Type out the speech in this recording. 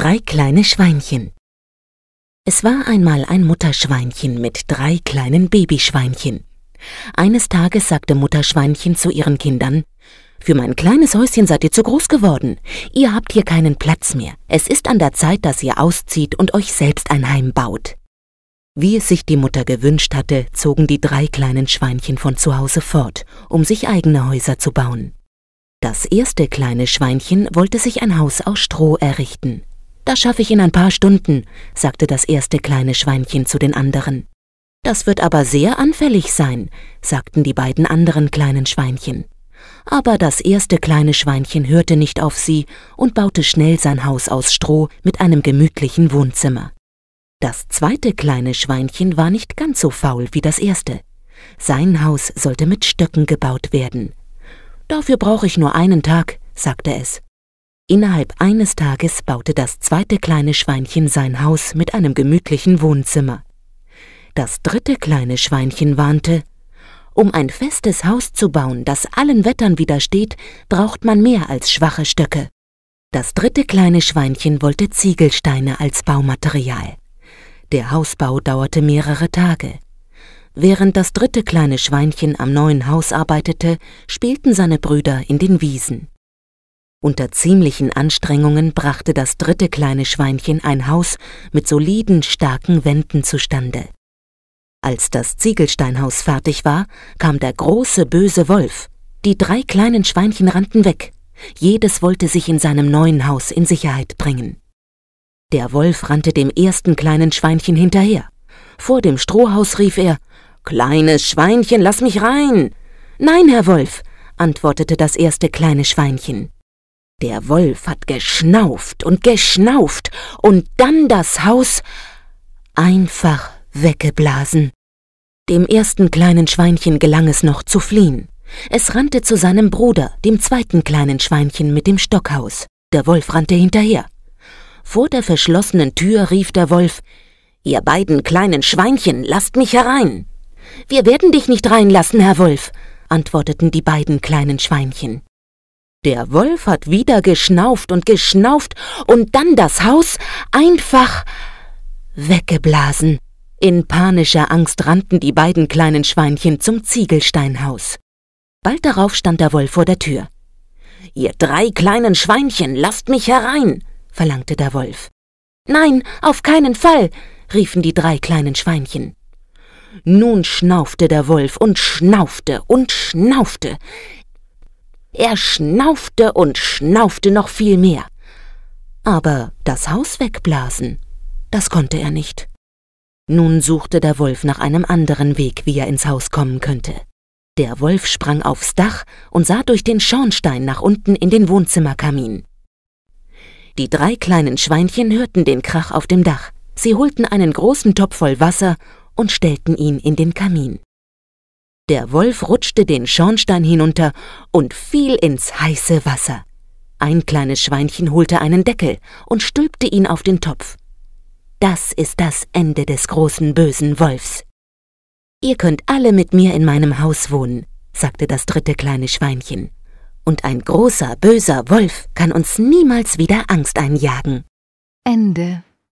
drei kleine Schweinchen. Es war einmal ein Mutterschweinchen mit drei kleinen Babyschweinchen. Eines Tages sagte Mutterschweinchen zu ihren Kindern Für mein kleines Häuschen seid ihr zu groß geworden. Ihr habt hier keinen Platz mehr. Es ist an der Zeit, dass ihr auszieht und euch selbst ein Heim baut. Wie es sich die Mutter gewünscht hatte, zogen die drei kleinen Schweinchen von zu Hause fort, um sich eigene Häuser zu bauen. Das erste kleine Schweinchen wollte sich ein Haus aus Stroh errichten. Das schaffe ich in ein paar Stunden, sagte das erste kleine Schweinchen zu den anderen. Das wird aber sehr anfällig sein, sagten die beiden anderen kleinen Schweinchen. Aber das erste kleine Schweinchen hörte nicht auf sie und baute schnell sein Haus aus Stroh mit einem gemütlichen Wohnzimmer. Das zweite kleine Schweinchen war nicht ganz so faul wie das erste. Sein Haus sollte mit Stöcken gebaut werden. Dafür brauche ich nur einen Tag, sagte es. Innerhalb eines Tages baute das zweite kleine Schweinchen sein Haus mit einem gemütlichen Wohnzimmer. Das dritte kleine Schweinchen warnte, um ein festes Haus zu bauen, das allen Wettern widersteht, braucht man mehr als schwache Stöcke. Das dritte kleine Schweinchen wollte Ziegelsteine als Baumaterial. Der Hausbau dauerte mehrere Tage. Während das dritte kleine Schweinchen am neuen Haus arbeitete, spielten seine Brüder in den Wiesen. Unter ziemlichen Anstrengungen brachte das dritte kleine Schweinchen ein Haus mit soliden, starken Wänden zustande. Als das Ziegelsteinhaus fertig war, kam der große böse Wolf. Die drei kleinen Schweinchen rannten weg. Jedes wollte sich in seinem neuen Haus in Sicherheit bringen. Der Wolf rannte dem ersten kleinen Schweinchen hinterher. Vor dem Strohhaus rief er Kleines Schweinchen, lass mich rein. Nein, Herr Wolf, antwortete das erste kleine Schweinchen. Der Wolf hat geschnauft und geschnauft und dann das Haus einfach weggeblasen. Dem ersten kleinen Schweinchen gelang es noch zu fliehen. Es rannte zu seinem Bruder, dem zweiten kleinen Schweinchen mit dem Stockhaus. Der Wolf rannte hinterher. Vor der verschlossenen Tür rief der Wolf Ihr beiden kleinen Schweinchen, lasst mich herein. Wir werden dich nicht reinlassen, Herr Wolf, antworteten die beiden kleinen Schweinchen. Der Wolf hat wieder geschnauft und geschnauft und dann das Haus einfach weggeblasen. In panischer Angst rannten die beiden kleinen Schweinchen zum Ziegelsteinhaus. Bald darauf stand der Wolf vor der Tür. Ihr drei kleinen Schweinchen, lasst mich herein, verlangte der Wolf. Nein, auf keinen Fall, riefen die drei kleinen Schweinchen. Nun schnaufte der Wolf und schnaufte und schnaufte. Er schnaufte und schnaufte noch viel mehr. Aber das Haus wegblasen, das konnte er nicht. Nun suchte der Wolf nach einem anderen Weg, wie er ins Haus kommen könnte. Der Wolf sprang aufs Dach und sah durch den Schornstein nach unten in den Wohnzimmerkamin. Die drei kleinen Schweinchen hörten den Krach auf dem Dach. Sie holten einen großen Topf voll Wasser und stellten ihn in den Kamin. Der Wolf rutschte den Schornstein hinunter und fiel ins heiße Wasser. Ein kleines Schweinchen holte einen Deckel und stülpte ihn auf den Topf. Das ist das Ende des großen bösen Wolfs. Ihr könnt alle mit mir in meinem Haus wohnen, sagte das dritte kleine Schweinchen. Und ein großer, böser Wolf kann uns niemals wieder Angst einjagen. Ende